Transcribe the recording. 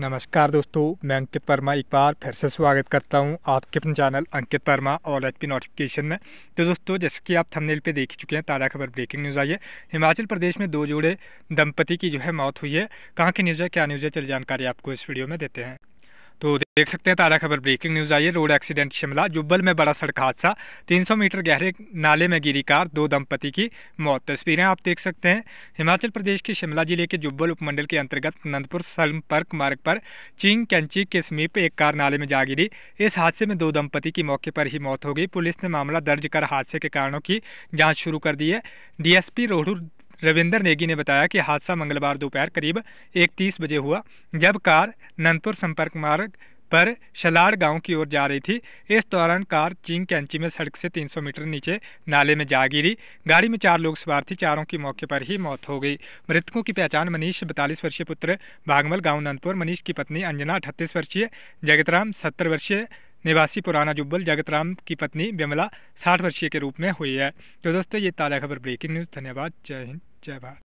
नमस्कार दोस्तों मैं अंकित वर्मा एक बार फिर से स्वागत करता हूं आपके अपने चैनल अंकित वर्मा और एच पी नोटिफिकेशन में तो दोस्तों जैसे कि आप थंबनेल पे देख चुके हैं ताज़ा खबर ब्रेकिंग न्यूज़ आई है हिमाचल प्रदेश में दो जोड़े दंपति की जो है मौत हुई है कहाँ की न्यूज़ है क्या न्यूज़ है चलिए जानकारी आपको इस वीडियो में देते हैं तो देख सकते हैं ताज़ा खबर ब्रेकिंग न्यूज़ आई है रोड एक्सीडेंट शिमला जुब्बल में बड़ा सड़क हादसा 300 मीटर गहरे नाले में गिरी कार दो दंपति की मौत तस्वीरें आप देख सकते हैं हिमाचल प्रदेश के शिमला जिले के जुब्बल उपमंडल के अंतर्गत नंदपुर संपर्क मार्ग पर चिंग कैंची के समीप एक कार नाले में जा गिरी इस हादसे में दो दंपति की मौके पर ही मौत हो गई पुलिस ने मामला दर्ज कर हादसे के कारणों की जाँच शुरू कर दी है डीएसपी रोहडू रविंदर नेगी ने बताया कि हादसा मंगलवार दोपहर करीब एक तीस बजे हुआ जब कार नंदपुर संपर्क मार्ग पर शलाड़ गांव की ओर जा रही थी इस दौरान कार चिंग कैंची में सड़क से 300 मीटर नीचे नाले में जा गिरी गाड़ी में चार लोग सवार थे चारों की मौके पर ही मौत हो गई मृतकों की पहचान मनीष बतालीस वर्षीय पुत्र भागमल गांव नंदपुर मनीष की पत्नी अंजना अठतीस वर्षीय जगतराम सत्तर वर्षीय निवासी पुराना जुब्बल जगतराम की पत्नी विमला साठ वर्षीय के रूप में हुई है तो दोस्तों ये ताज़ा खबर ब्रेकिंग न्यूज़ धन्यवाद जय हिंद जय भारत